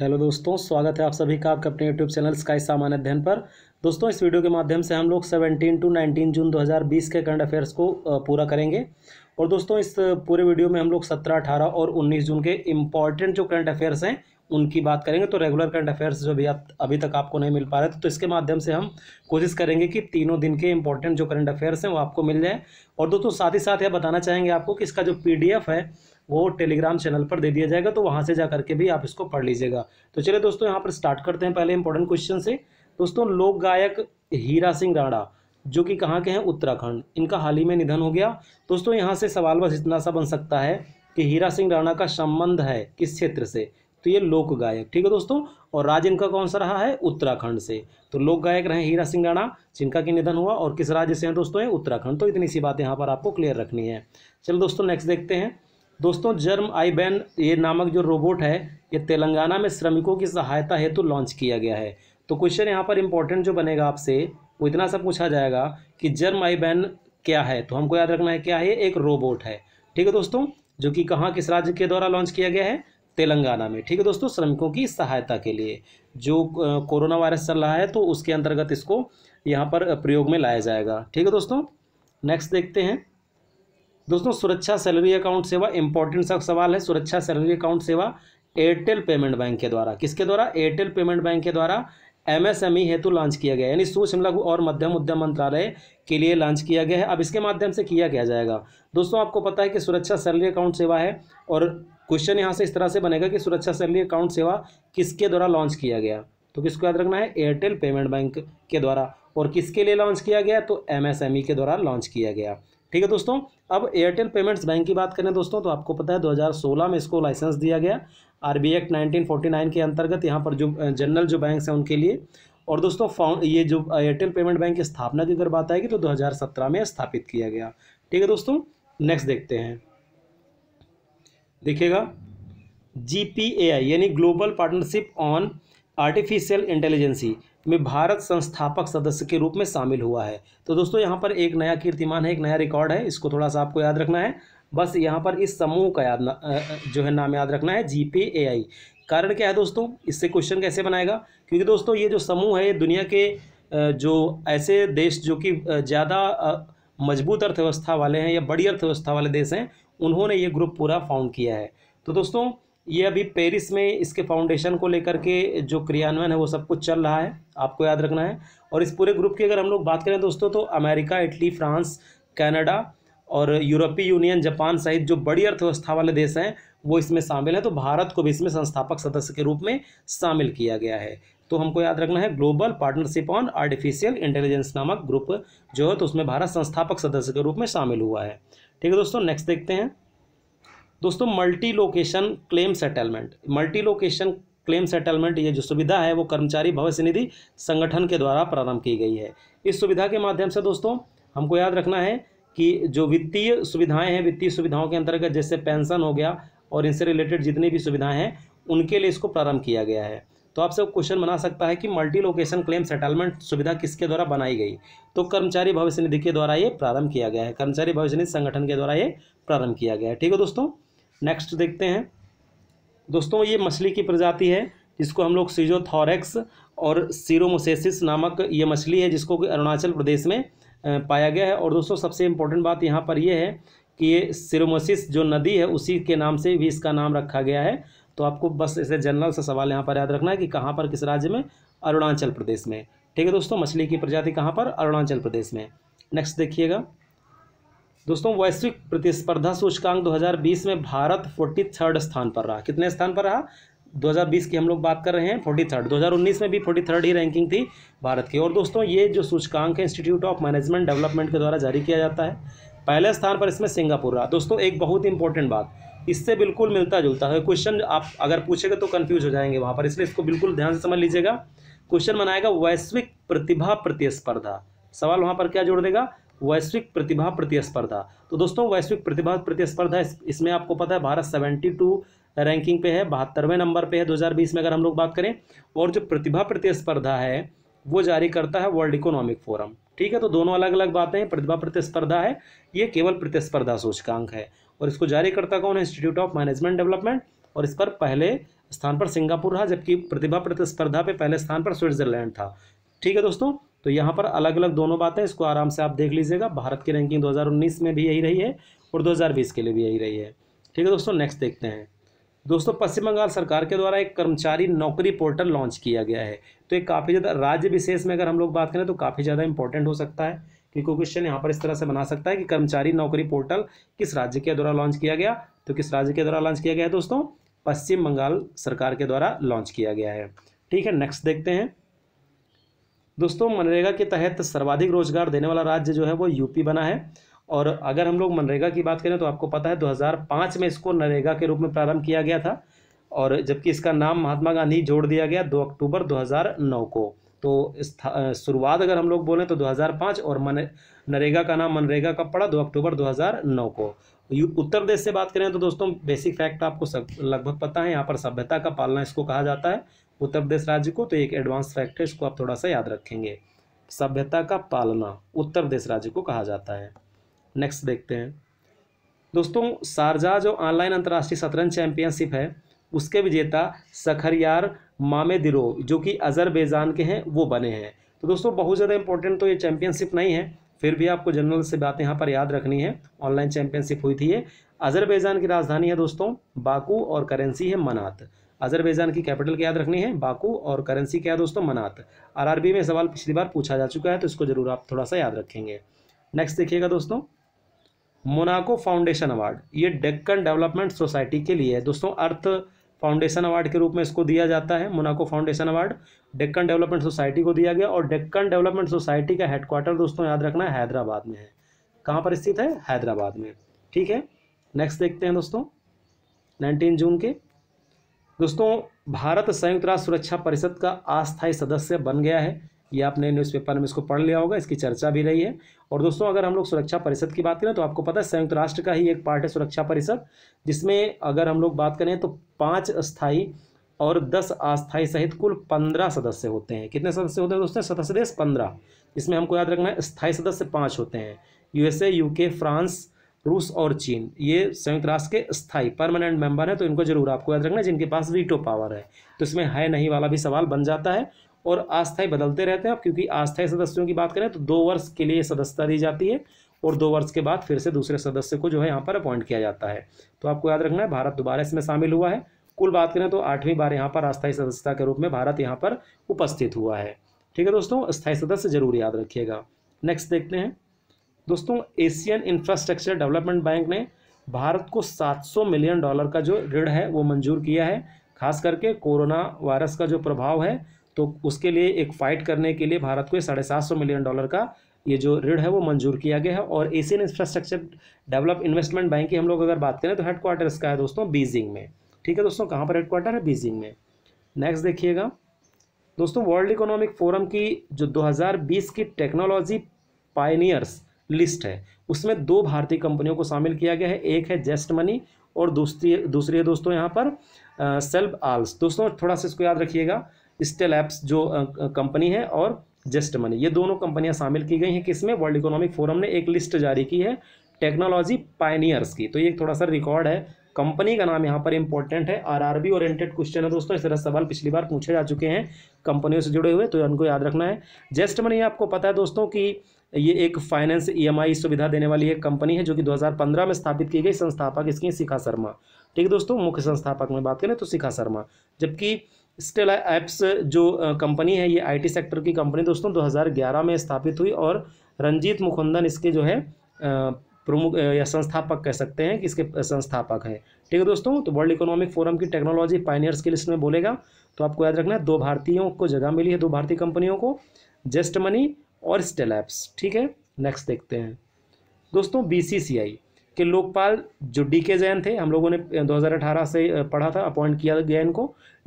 hello दोस्तों स्वागत है आप सभी का आपके अपने यूट्यूब चैनल स्काई सामान्य अध्ययन पर दोस्तों इस वीडियो के माध्यम से हम लोग 17 टू 19 जून 2020 के करंट अफेयर्स को पूरा करेंगे और दोस्तों इस पूरे वीडियो में हम लोग 17, 18 और 19 जून के इम्पॉर्टेंट जो करंट अफेयर्स हैं उनकी बात करेंगे तो रेगुलर करंट अफेयर्स जो भी आप अभी तक आपको नहीं मिल पा रहे थे तो इसके माध्यम से हम कोशिश करेंगे कि तीनों दिन के इम्पॉर्टेंट जो करंट अफेयर्स हैं वो आपको मिल जाए और दोस्तों साथ ही साथ यह बताना चाहेंगे आपको कि इसका जो पी है वो टेलीग्राम चैनल पर दे दिया जाएगा तो वहाँ से जा करके भी आप इसको पढ़ लीजिएगा तो चलिए दोस्तों यहाँ पर स्टार्ट करते हैं पहले इंपॉर्टेंट क्वेश्चन से दोस्तों लोक गायक हीरा सिंह राणा जो कि कहाँ के हैं उत्तराखंड इनका हाल ही में निधन हो गया दोस्तों यहाँ से सवाल बस इतना सा बन सकता है कि हीरा सिंह राणा का संबंध है किस क्षेत्र से तो ये लोक गायक ठीक है दोस्तों और राज्य इनका कौन सा रहा है उत्तराखंड से तो लोक गायक रहे हीरा सिंह राणा जिनका कि निधन हुआ और किस राज्य से हैं दोस्तों उत्तराखंड तो इतनी सी बात यहाँ पर आपको क्लियर रखनी है चलो दोस्तों नेक्स्ट देखते हैं दोस्तों जर्म आई बैन ये नामक जो रोबोट है ये तेलंगाना में श्रमिकों की सहायता हेतु तो लॉन्च किया गया है तो क्वेश्चन यहाँ पर इम्पोर्टेंट जो बनेगा आपसे वो इतना सब पूछा जाएगा कि जर्म आई बैन क्या है तो हमको याद रखना है क्या है एक रोबोट है ठीक है दोस्तों जो कि कहाँ किस राज्य के द्वारा लॉन्च किया गया है तेलंगाना में ठीक है दोस्तों श्रमिकों की सहायता के लिए जो कोरोना वायरस चल रहा है तो उसके अंतर्गत इसको यहाँ पर प्रयोग में लाया जाएगा ठीक है दोस्तों नेक्स्ट देखते हैं दोस्तों सुरक्षा सैलरी अकाउंट सेवा इंपॉर्टेंट सा सवाल है सुरक्षा सैलरी अकाउंट सेवा एयरटेल पेमेंट बैंक के द्वारा किसके द्वारा एयरटेल पेमेंट बैंक के द्वारा एमएसएमई e हेतु लॉन्च किया गया यानी सूक्ष्म लघु और मध्यम उद्यम मंत्रालय के लिए लॉन्च किया गया है अब इसके माध्यम से किया गया जाएगा दोस्तों आपको पता है कि सुरक्षा सैलरी अकाउंट सेवा है और क्वेश्चन यहाँ से इस तरह से बनेगा कि सुरक्षा सैलरी अकाउंट सेवा किसके द्वारा लॉन्च किया गया तो किसको याद रखना है एयरटेल पेमेंट बैंक के द्वारा और किसके लिए लॉन्च किया गया तो एमएसएमई e के द्वारा लॉन्च किया गया ठीक है दोस्तों अब एयरटेल पेमेंट्स बैंक की बात करें दोस्तों तो आपको पता है 2016 में इसको लाइसेंस दिया गया बी एक्ट नाइनटीन के अंतर्गत यहाँ पर जो जनरल जो बैंक हैं उनके लिए और दोस्तों फाउंड ये जो एयरटेल पेमेंट बैंक की स्थापना की अगर बात आएगी तो 2017 में स्थापित किया गया ठीक है दोस्तों नेक्स्ट देखते हैं देखिएगा जी यानी global partnership on artificial intelligence में भारत संस्थापक सदस्य के रूप में शामिल हुआ है तो दोस्तों यहाँ पर एक नया कीर्तिमान है एक नया रिकॉर्ड है इसको थोड़ा सा आपको याद रखना है बस यहाँ पर इस समूह का याद जो है नाम याद रखना है जी पी ए आई कारण क्या है दोस्तों इससे क्वेश्चन कैसे बनाएगा क्योंकि दोस्तों ये जो समूह है ये दुनिया के जो ऐसे देश जो कि ज़्यादा मजबूत अर्थव्यवस्था वाले हैं या बड़ी अर्थव्यवस्था वाले देश हैं उन्होंने ये ग्रुप पूरा फाउंड किया है तो दोस्तों ये अभी पेरिस में इसके फाउंडेशन को लेकर के जो क्रियान्वयन है वो सब कुछ चल रहा है आपको याद रखना है और इस पूरे ग्रुप की अगर हम लोग बात करें दोस्तों तो अमेरिका इटली फ्रांस कनाडा और यूरोपीय यूनियन जापान सहित जो बड़ी अर्थव्यवस्था वाले देश हैं वो इसमें शामिल हैं तो भारत को भी इसमें संस्थापक सदस्य के रूप में शामिल किया गया है तो हमको याद रखना है global partnership on artificial intelligence नामक ग्रुप जो है तो उसमें भारत संस्थापक सदस्य के रूप में शामिल हुआ है ठीक है दोस्तों नेक्स्ट देखते हैं दोस्तों multi location claim settlement multi location claim settlement ये जो सुविधा है वो कर्मचारी भविष्य निधि संगठन के द्वारा प्रारंभ की गई है इस सुविधा के माध्यम से दोस्तों हमको याद रखना है कि जो वित्तीय सुविधाएं हैं वित्तीय सुविधाओं के अंतर्गत जैसे पेंशन हो गया और इनसे रिलेटेड जितनी भी सुविधाएं हैं उनके लिए इसको प्रारंभ किया गया है तो आपसे क्वेश्चन बना सकता है कि मल्टी लोकेशन क्लेम सेटलमेंट सुविधा किसके द्वारा बनाई गई तो कर्मचारी भविष्य निधि के द्वारा ये प्रारंभ किया गया है कर्मचारी भविष्य निधि संगठन के द्वारा ये प्रारंभ किया गया है ठीक है दोस्तों नेक्स्ट देखते हैं दोस्तों ये मछली की प्रजाति है जिसको हम लोग सीजोथॉरेक्स और सीरोमोसेसिस नामक ये मछली है जिसको कि अरुणाचल प्रदेश में पाया गया है और दोस्तों सबसे इम्पोर्टेंट बात यहाँ पर यह है कि ये सीरोमोसिस जो नदी है उसी के नाम से भी इसका नाम रखा गया है तो आपको बस इसे जनरल से सवाल यहाँ पर याद रखना है कि कहाँ पर किस राज्य में अरुणाचल प्रदेश में ठीक है दोस्तों मछली की प्रजाति कहाँ पर अरुणाचल प्रदेश में नेक्स्ट देखिएगा दोस्तों वैश्विक प्रतिस्पर्धा सूचकांक 2020 में भारत फोर्टी थर्ड स्थान पर रहा कितने स्थान पर रहा 2020 की हम लोग बात कर रहे हैं फोर्टी थर्ड दो में भी फोर्टी थर्ड ही रैंकिंग थी भारत की और दोस्तों ये जो सूचकांक है इंस्टीट्यूट ऑफ मैनेजमेंट डेवलपमेंट के द्वारा जारी किया जाता है पहले स्थान पर इसमें सिंगापुर रहा दोस्तों एक बहुत इंपॉर्टेंट बात इससे बिल्कुल मिलता जुलता है क्वेश्चन आप अगर पूछेगा तो कन्फ्यूज हो जाएंगे वहाँ पर इसलिए इसको बिल्कुल ध्यान से समझ लीजिएगा क्वेश्चन बनाएगा वैश्विक प्रतिभा प्रतिस्पर्धा सवाल वहाँ पर क्या जोड़ देगा वैश्विक प्रतिभा प्रतिस्पर्धा तो दोस्तों वैश्विक प्रतिभा प्रतिस्पर्धा इस, इसमें आपको पता है भारत सेवेंटी टू रैंकिंग पे है बहत्तरवें नंबर पे है 2020 में अगर हम लोग बात करें और जो प्रतिभा प्रतिस्पर्धा है वो जारी करता है वर्ल्ड इकोनॉमिक फोरम ठीक है तो दोनों अलग अलग बातें हैं प्रतिभा प्रतिस्पर्धा है ये केवल प्रतिस्पर्धा सूचकांक है और इसको जारी करता कौन है इंस्टीट्यूट ऑफ मैनेजमेंट डेवलपमेंट और इस पर पहले स्थान पर सिंगापुर रहा जबकि प्रतिभा प्रतिस्पर्धा पे पहले स्थान पर स्विट्जरलैंड था ठीक है दोस्तों तो यहाँ पर अलग अलग दोनों बातें इसको आराम से आप देख लीजिएगा भारत की रैंकिंग 2019 में भी यही रही है और 2020 के लिए भी यही रही है ठीक है दोस्तों नेक्स्ट देखते हैं दोस्तों पश्चिम बंगाल सरकार के द्वारा एक कर्मचारी नौकरी पोर्टल लॉन्च किया गया है तो ये काफ़ी ज़्यादा राज्य विशेष में अगर हम लोग बात करें तो काफ़ी ज़्यादा इंपॉर्टेंट हो सकता है क्योंकि क्वेश्चन यहाँ पर इस तरह से बना सकता है कि कर्मचारी नौकरी पोर्टल किस राज्य के द्वारा लॉन्च किया गया तो किस राज्य के द्वारा लॉन्च किया गया है दोस्तों पश्चिम बंगाल सरकार के द्वारा लॉन्च किया गया है ठीक है नेक्स्ट देखते हैं दोस्तों मनरेगा के तहत सर्वाधिक रोजगार देने वाला राज्य जो है वो यूपी बना है और अगर हम लोग मनरेगा की बात करें तो आपको पता है 2005 में इसको नरेगा के रूप में प्रारंभ किया गया था और जबकि इसका नाम महात्मा गांधी जोड़ दिया गया 2 अक्टूबर 2009 को तो शुरुआत अगर हम लोग बोलें तो 2005 और मन नरेगा का नाम मनरेगा का पड़ा 2 अक्टूबर 2009 को उत्तर प्रदेश से बात करें तो दोस्तों बेसिक फैक्ट आपको सब लगभग पता है यहाँ पर सभ्यता का पालना इसको कहा जाता है उत्तर प्रदेश राज्य को तो एक एडवांस फैक्ट है इसको आप थोड़ा सा याद रखेंगे सभ्यता का पालना उत्तर प्रदेश राज्य को कहा जाता है नेक्स्ट देखते हैं दोस्तों शारजा जो ऑनलाइन अंतर्राष्ट्रीय शतरंज चैंपियनशिप है उसके विजेता सखरियार मामेदिरो जो कि अजरबैजान के हैं वो बने हैं तो दोस्तों बहुत ज़्यादा इंपॉर्टेंट तो ये चैंपियनशिप नहीं है फिर भी आपको जनरल से बातें यहाँ पर याद रखनी है ऑनलाइन चैंपियनशिप हुई थी ये अजरबैजान की राजधानी है दोस्तों बाकू और करेंसी है मनात अजरबैजान की कैपिटल क्या याद रखनी है बाकू और करेंसी क्या है दोस्तों मनात आरआरबी में सवाल पिछली बार पूछा जा चुका है तो इसको जरूर आप थोड़ा सा याद रखेंगे नेक्स्ट देखिएगा दोस्तों मोनाको फाउंडेशन अवार्ड ये डेक्कन डेवलपमेंट सोसाइटी के लिए दोस्तों अर्थ फाउंडेशन अवार्ड के रूप में इसको दिया जाता है Monaco Foundation Award Deccan Development Society को दिया गया और डेक्कन डेवलपमेंट सोसाइटी का हेडक्वार्टर दोस्तों याद रखना हैदराबाद में है कहाँ पर स्थित है हैदराबाद में ठीक है नेक्स्ट देखते हैं दोस्तों नाइनटीन जून के दोस्तों भारत संयुक्त राष्ट्र सुरक्षा परिषद का अस्थायी सदस्य बन गया है ये आपने न्यूज़पेपर में इसको पढ़ लिया होगा इसकी चर्चा भी रही है और दोस्तों अगर हम लोग सुरक्षा परिषद की बात करें तो आपको पता है संयुक्त राष्ट्र का ही एक पार्ट है सुरक्षा परिषद जिसमें अगर हम लोग बात करें तो पाँच स्थायी और दस अस्थायी सहित कुल पंद्रह सदस्य होते हैं कितने सदस्य होते हैं दोस्तों सदस्य देश पंद्रह इसमें हमको याद रखना है स्थायी सदस्य पाँच होते हैं यूएसए यूके फ्रांस रूस और चीन ये संयुक्त राष्ट्र के स्थाई परमानेंट मेंबर हैं तो इनको जरूर आपको याद रखना जिनके पास वीटो पावर है तो इसमें है नहीं वाला भी सवाल बन जाता है और अस्थाई बदलते रहते हैं आप क्योंकि अस्थाई सदस्यों की बात करें तो दो वर्ष के लिए सदस्यता दी जाती है और दो वर्ष के बाद फिर से दूसरे सदस्य को जो है यहाँ पर अपॉइंट किया जाता है तो आपको याद रखना है भारत दोबारा इसमें शामिल हुआ है कुल बात करें तो आठवीं बार यहाँ पर अस्थाई सदस्यता के रूप में भारत यहाँ पर उपस्थित हुआ है ठीक है दोस्तों स्थायी सदस्य जरूर याद रखिएगा नेक्स्ट देखते हैं दोस्तों एशियन इंफ्रास्ट्रक्चर डेवलपमेंट बैंक ने भारत को 700 मिलियन डॉलर का जो ऋण है वो मंजूर किया है खास करके कोरोना वायरस का जो प्रभाव है तो उसके लिए एक फाइट करने के लिए भारत को साढ़े सात सौ मिलियन डॉलर का ये जो ऋण है वो मंजूर किया गया है और Asian Infrastructure Develop Investment Bank की हम लोग अगर बात करें तो हेडक्वार्टर इसका है दोस्तों बीजिंग में ठीक है दोस्तों कहाँ पर हेडक्वार्टर है बीजिंग में नेक्स्ट देखिएगा दोस्तों वर्ल्ड इकोनॉमिक फोरम की जो 2020 की टेक्नोलॉजी पाइनियर्स लिस्ट है उसमें दो भारतीय कंपनियों को शामिल किया गया है एक है जेस्ट मनी और दूसरी दूसरी है दोस्तों यहाँ पर सेल्फ आल्स दोस्तों थोड़ा सा इसको याद रखिएगा स्टेल एप्स जो कंपनी है और जेस्ट मनी ये दोनों कंपनियां शामिल की गई हैं किसमें वर्ल्ड इकोनॉमिक फोरम ने एक लिस्ट जारी की है टेक्नोलॉजी पाइनियर्स की तो ये थोड़ा सा रिकॉर्ड है कंपनी का नाम यहाँ पर इंपॉर्टेंट है आरआरबी ओरिएंटेड क्वेश्चन है दोस्तों इस तरह सवाल पिछली बार पूछे जा चुके हैं कंपनियों से जुड़े हुए तो इनको याद रखना है जेस्ट मनी आपको पता है दोस्तों कि ये एक फाइनेंस ईएमआई e सुविधा देने वाली एक कंपनी है जो कि 2015 में स्थापित की गई संस्थापक इसकी शिखा शर्मा ठीक है दोस्तों मुख्य संस्थापक में बात करें तो शिखा शर्मा जबकि स्टेला एप्स जो कंपनी है ये आईटी सेक्टर की कंपनी दोस्तों 2011 में स्थापित हुई और रंजीत मुकुंदन इसके जो है प्रमुख या संस्थापक कह सकते हैं कि इसके संस्थापक हैं ठीक है दोस्तों तो वर्ल्ड इकोनॉमिक फोरम की टेक्नोलॉजी पाइनियर्स की लिस्ट में बोलेगा तो आपको याद रखना है दो भारतीयों को जगह मिली है दो भारतीय कंपनियों को जस्ट मनी और स्टेलैप्स ठीक है नेक्स्ट देखते हैं दोस्तों बीसीसीआई के लोकपाल जो डी के जैन थे हम लोगों ने 2018 से पढ़ा था अपॉइंट किया गया इनको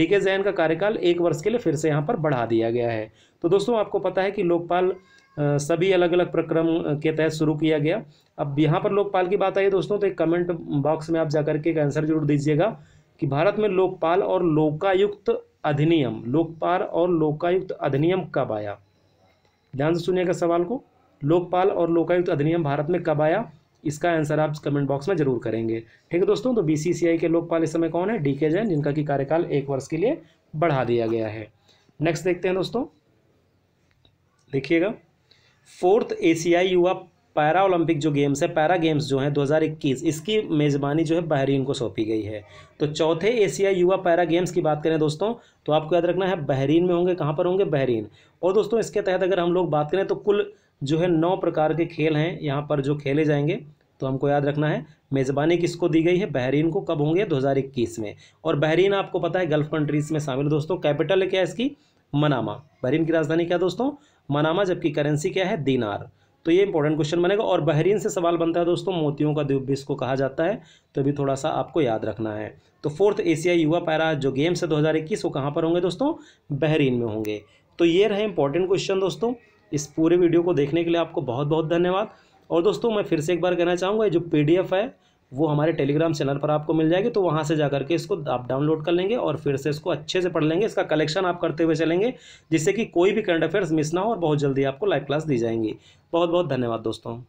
डी के जैन का कार्यकाल एक वर्ष के लिए फिर से यहाँ पर बढ़ा दिया गया है तो दोस्तों आपको पता है कि लोकपाल सभी अलग अलग प्रक्रम के तहत शुरू किया गया अब यहाँ पर लोकपाल की बात आई दोस्तों तो एक कमेंट बॉक्स में आप जा करके एक आंसर जरूर दीजिएगा कि भारत में लोकपाल और लोकायुक्त अधिनियम लोकपाल और लोकायुक्त अधिनियम कब आया ध्यान से सुनिएगा सवाल को लोकपाल और लोकायुक्त अधिनियम भारत में कब आया इसका आंसर आप कमेंट बॉक्स में जरूर करेंगे ठीक है दोस्तों तो बीसीसीआई के लोकपाल इस समय कौन है डी के जैन जिनका कि कार्यकाल एक वर्ष के लिए बढ़ा दिया गया है नेक्स्ट देखते हैं दोस्तों देखिएगा फोर्थ एशियाई युवा पैरा ओलंपिक जो गेम्स है पैरा गेम्स जो हैं 2021 इसकी मेज़बानी जो है बहरीन को सौंपी गई है तो चौथे एशिया युवा पैरा गेम्स की बात करें दोस्तों तो आपको याद रखना है बहरीन में होंगे कहाँ पर होंगे बहरीन और दोस्तों इसके तहत अगर हम लोग बात करें तो कुल जो है नौ प्रकार के खेल हैं यहाँ पर जो खेले जाएंगे तो हमको याद रखना है मेज़बानी किसको दी गई है बहरीन को कब होंगे दो में और बहरीन आपको पता है गल्फ कंट्रीज़ में शामिल दोस्तों कैपिटल है क्या इसकी मनामा बहरीन की राजधानी क्या दोस्तों मनामा जबकि करेंसी क्या है दीनार तो ये इंपॉर्टेंट क्वेश्चन बनेगा और बहरीन से सवाल बनता है दोस्तों मोतियों का द्वीप भी इसको कहा जाता है तो भी थोड़ा सा आपको याद रखना है तो फोर्थ एशिया युवा पैरा जो गेम्स है दो वो कहाँ पर होंगे दोस्तों बहरीन में होंगे तो ये रहे इंपॉर्टेंट क्वेश्चन दोस्तों इस पूरे वीडियो को देखने के लिए आपको बहुत बहुत धन्यवाद और दोस्तों मैं फिर से एक बार कहना चाहूँगा जो पी है वो हमारे टेलीग्राम चैनल पर आपको मिल जाएगी तो वहाँ से जा करके इसको आप डाउनलोड कर लेंगे और फिर से इसको अच्छे से पढ़ लेंगे इसका कलेक्शन आप करते हुए चलेंगे जिससे कि कोई भी करंट अफेयर्स मिस ना हो और बहुत जल्दी आपको लाइव क्लास दी जाएंगी बहुत बहुत धन्यवाद दोस्तों